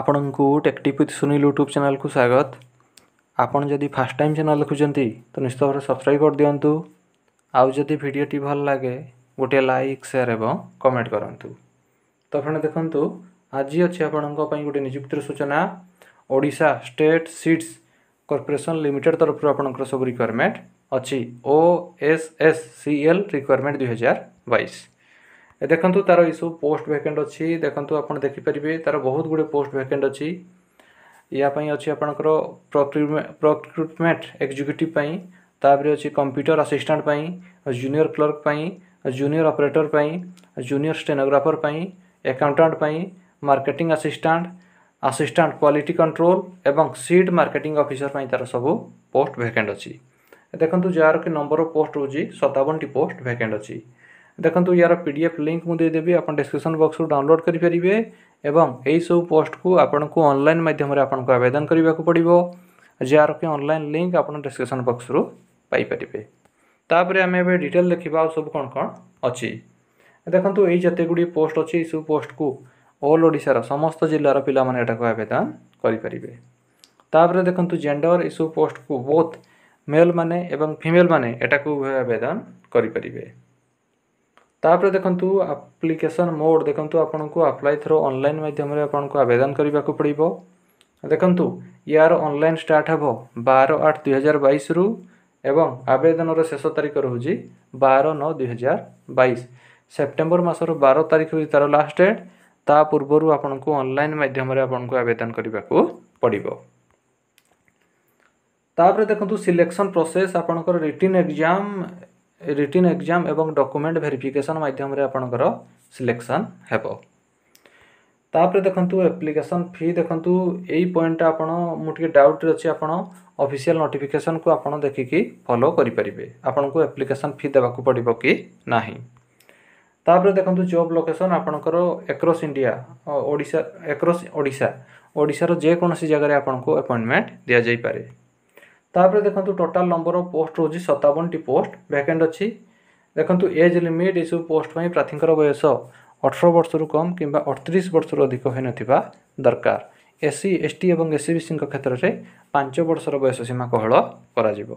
ଆପଣଙ୍କୁ ଟେକ୍ଟିପ୍ with Sunil YouTube ଚ୍ୟାନେଲ୍କୁ ସ୍ୱାଗତ ଆପଣ ଯଦି ଫାର୍ଷ୍ଟ ଟାଇମ୍ ଚ୍ୟାନେଲ୍ ଦେଖୁଛନ୍ତି ତ ନିଶ୍ଚିତ ଭାବରେ ସବସ୍କ୍ରାଇବ୍ କରିଦିଅନ୍ତୁ ଆଉ ଯଦି ଭିଡ଼ିଓଟି ଭଲ ଲାଗେ ଗୋଟିଏ ଲାଇକ୍ ସେୟାର୍ ଏବଂ କମେଣ୍ଟ କରନ୍ତୁ ତ ଆପଣ ଦେଖନ୍ତୁ ଆଜି ଅଛି ଆପଣଙ୍କ ପାଇଁ ଗୋଟେ ନିଯୁକ୍ତିର ସୂଚନା Odisha state seeds corporation limited ତରଫରୁ ଆପଣଙ୍କର ସବୁ ରିକ୍ୱାରମେଣ୍ଟ ଅଛି O S S C L requirement ଦୁଇହଜାର ବାଇଶ ଦେଖନ୍ତୁ ତା'ର ଏସବୁ ପୋଷ୍ଟ ଭ୍ୟାକେଣ୍ଟ ଅଛି ଦେଖନ୍ତୁ ଆପଣ ଦେଖିପାରିବେ ତା'ର ବହୁତ ଗୁଡ଼ିଏ ପୋଷ୍ଟ ଭ୍ୟାକେଣ୍ଟ ଅଛି ଏହା ପାଇଁ ଅଛି ଆପଣଙ୍କର ପ୍ରକ୍ରୁଟମେଣ୍ଟ ଏକ୍ଜିକ୍ୟୁଟିଭ୍ ପାଇଁ ତାପରେ ଅଛି କମ୍ପ୍ୟୁଟର ଆସିଷ୍ଟାଣ୍ଟ ପାଇଁ ଜୁନିୟର କ୍ଲର୍କ ପାଇଁ ଜୁନିୟର ଅପରେଟର ପାଇଁ ଜୁନିୟର ଷ୍ଟେନୋଗ୍ରାଫର ପାଇଁ ଆକାଉଣ୍ଟାଣ୍ଟ ପାଇଁ marketing assistant assistant quality control ଏବଂ ସିଟ୍ ମାର୍କେଟିଂ ଅଫିସର ପାଇଁ ତା'ର ସବୁ ପୋଷ୍ଟ ଭ୍ୟାକେଣ୍ଟ ଅଛି ଦେଖନ୍ତୁ ଯାହାର କି ନମ୍ବର ଅଫ୍ ପୋଷ୍ଟ ହେଉଛି ସତାବନଟି ପୋଷ୍ଟ ଭ୍ୟାକେଣ୍ଟ ଅଛି ଦେଖନ୍ତୁ ୟାର ପି ଡି ଏଫ୍ ଲିଙ୍କ୍ ମୁଁ ଦେଇଦେବି ଆପଣ ଡିସ୍କ୍ରିପ୍ସନ୍ ବକ୍ସରୁ ଡାଉନଲୋଡ଼୍ କରିପାରିବେ ଏବଂ ଏହିସବୁ ପୋଷ୍ଟକୁ ଆପଣଙ୍କୁ ଅନଲାଇନ୍ ମାଧ୍ୟମରେ ଆପଣଙ୍କୁ ଆବେଦନ କରିବାକୁ ପଡ଼ିବ ଯାହାର କି ଅନଲାଇନ୍ ଲିଙ୍କ୍ ଆପଣ ଡିସ୍କ୍ରିପ୍ସନ୍ ବକ୍ସରୁ ପାଇପାରିବେ ତାପରେ ଆମେ ଏବେ ଡିଟେଲ୍ ଦେଖିବା ଆଉ ସବୁ କ'ଣ କ'ଣ ଅଛି ଦେଖନ୍ତୁ ଏଇ ଯେତେ ଗୁଡ଼ିଏ ପୋଷ୍ଟ ଅଛି ଏଇସବୁ ପୋଷ୍ଟକୁ ଅଲ୍ ଓଡ଼ିଶାର ସମସ୍ତ ଜିଲ୍ଲାର ପିଲାମାନେ ଏଟାକୁ ଆବେଦନ କରିପାରିବେ ତାପରେ ଦେଖନ୍ତୁ ଜେଣ୍ଡର ଏସବୁ ପୋଷ୍ଟକୁ ବୋଥ୍ ମେଲ୍ମାନେ ଏବଂ ଫିମେଲ୍ମାନେ ଏଟାକୁ ଆବେଦନ କରିପାରିବେ ତାପରେ ଦେଖନ୍ତୁ ଆପ୍ଲିକେସନ୍ ମୋଡ଼୍ ଦେଖନ୍ତୁ ଆପଣଙ୍କୁ ଆପ୍ଲାଏ ଥ୍ରୋ ଅନଲାଇନ୍ ମାଧ୍ୟମରେ ଆପଣଙ୍କୁ ଆବେଦନ କରିବାକୁ ପଡ଼ିବ ଦେଖନ୍ତୁ ୟାର ଅନଲାଇନ୍ ଷ୍ଟାର୍ଟ ହେବ ବାର ଆଠ ଦୁଇହଜାର ବାଇଶରୁ ଏବଂ ଆବେଦନର ଶେଷ ତାରିଖ ରହୁଛି ବାର ନଅ ଦୁଇହଜାର ବାଇଶ ସେପ୍ଟେମ୍ବର ମାସର ବାର ତାରିଖ ହେଉଛି ତା'ର ଲାଷ୍ଟ ଡେଟ୍ ତା ପୂର୍ବରୁ ଆପଣଙ୍କୁ ଅନଲାଇନ୍ ମାଧ୍ୟମରେ ଆପଣଙ୍କୁ ଆବେଦନ କରିବାକୁ ପଡ଼ିବ ତାପରେ ଦେଖନ୍ତୁ ସିଲେକ୍ସନ୍ ପ୍ରୋସେସ୍ ଆପଣଙ୍କର ରିଟିନ୍ ଏକ୍ଜାମ୍ रिटिन एग्जाम एवं डॉक्यूमेंट भेरिफिकेशन मध्यम आपंकर सिलेक्शन हो देखु एप्लिकेसन फी देखु यही पॉइंट आपके डाउट्रे अच्छे आप अफिशियाल नोटिफिकेसन को आपड़ देखिकी फलो करें एप्लिकेसन फी दे पड़ कि ना तापर देखु जब लोकेसन आपंकर एक्रस इंडिया एक्रस ओडा ओडार जेकोसी जगह आपको अपॉइंटमेंट दि जापे ତାପରେ ଦେଖନ୍ତୁ ଟୋଟାଲ୍ ନମ୍ବର ଅଫ୍ ପୋଷ୍ଟ ରହୁଛି ସତାବନଟି ପୋଷ୍ଟ ଭ୍ୟାକେଣ୍ଟ ଅଛି ଦେଖନ୍ତୁ ଏଜ୍ ଲିମିଟ୍ ଏସବୁ ପୋଷ୍ଟ ପାଇଁ ପ୍ରାର୍ଥୀଙ୍କର ବୟସ ଅଠର ବର୍ଷରୁ କମ୍ କିମ୍ବା ଅଠତିରିଶ ବର୍ଷରୁ ଅଧିକ ହୋଇନଥିବା ଦରକାର ଏସ୍ସି ଏସ୍ଟି ଏବଂ ଏସ୍ସି ବିସିଙ୍କ କ୍ଷେତ୍ରରେ ପାଞ୍ଚ ବର୍ଷର ବୟସ ସୀମା କୋହଳ କରାଯିବ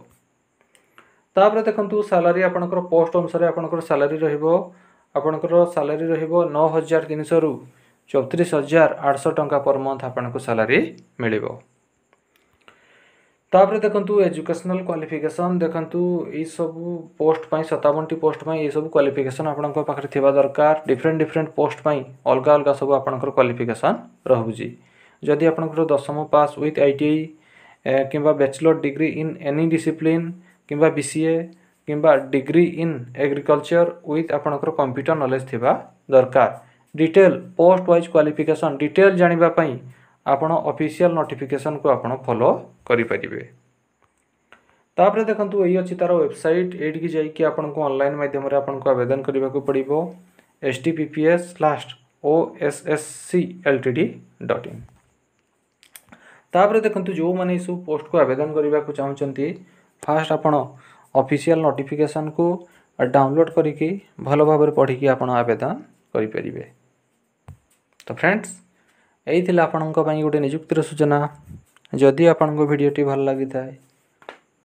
ତାପରେ ଦେଖନ୍ତୁ ସାଲାରୀ ଆପଣଙ୍କର ପୋଷ୍ଟ ଅନୁସାରେ ଆପଣଙ୍କର ସାଲାରୀ ରହିବ ଆପଣଙ୍କର ସାଲାରୀ ରହିବ ନଅ ହଜାର ତିନିଶହରୁ ଚଉତିରିଶ ହଜାର ଆଠଶହ ଟଙ୍କା ପର୍ ମନ୍ଥ ଆପଣଙ୍କୁ ସାଲାରୀ ମିଳିବ ତାପରେ ଦେଖନ୍ତୁ ଏଜୁକେସନାଲ୍ କ୍ୱାଲିଫିକେସନ୍ ଦେଖନ୍ତୁ ଏଇସବୁ ପୋଷ୍ଟ ପାଇଁ ସତାବନଟି ପୋଷ୍ଟ ପାଇଁ ଏଇସବୁ କ୍ୱାଲିଫିକେସନ୍ ଆପଣଙ୍କ ପାଖରେ ଥିବା ଦରକାର ଡିଫରେଣ୍ଟ ଡିଫରେଣ୍ଟ ପୋଷ୍ଟ ପାଇଁ ଅଲଗା ଅଲଗା ସବୁ ଆପଣଙ୍କର କ୍ୱାଲିଫିକେସନ୍ ରହୁଛି ଯଦି ଆପଣଙ୍କର ଦଶମ pass with I T I କିମ୍ବା bachelor degree in any discipline କିମ୍ବା ବି ସି ଏ କିମ୍ବା ଡିଗ୍ରୀ ଇନ୍ ଏଗ୍ରିକଲଚର ୱିଥ୍ ଆପଣଙ୍କର କମ୍ପ୍ୟୁଟର ନଲେଜ ଥିବା ଦରକାର detail post wise qualification detail ଜାଣିବା ପାଇଁ आपण अफिसील नोटिफिकेसन को आप फलो करें देखो यही अच्छी तार वेबसाइट ये जाइन मध्यम आवेदन करने को पड़ो S T P P S लास्ट O S S C L T D dot in तापर देखते जो मैंने सब पोस्ट को आवेदन करने को चाहते फास्ट आप अफिशियाल नोटिफिकेसन को डाउनलोड करके भल भाव पढ़ी आप आवेदन करें तो फ्रेंड्स यही आपण गोटे निजुक्ति सूचना जदि आपण को भल लगी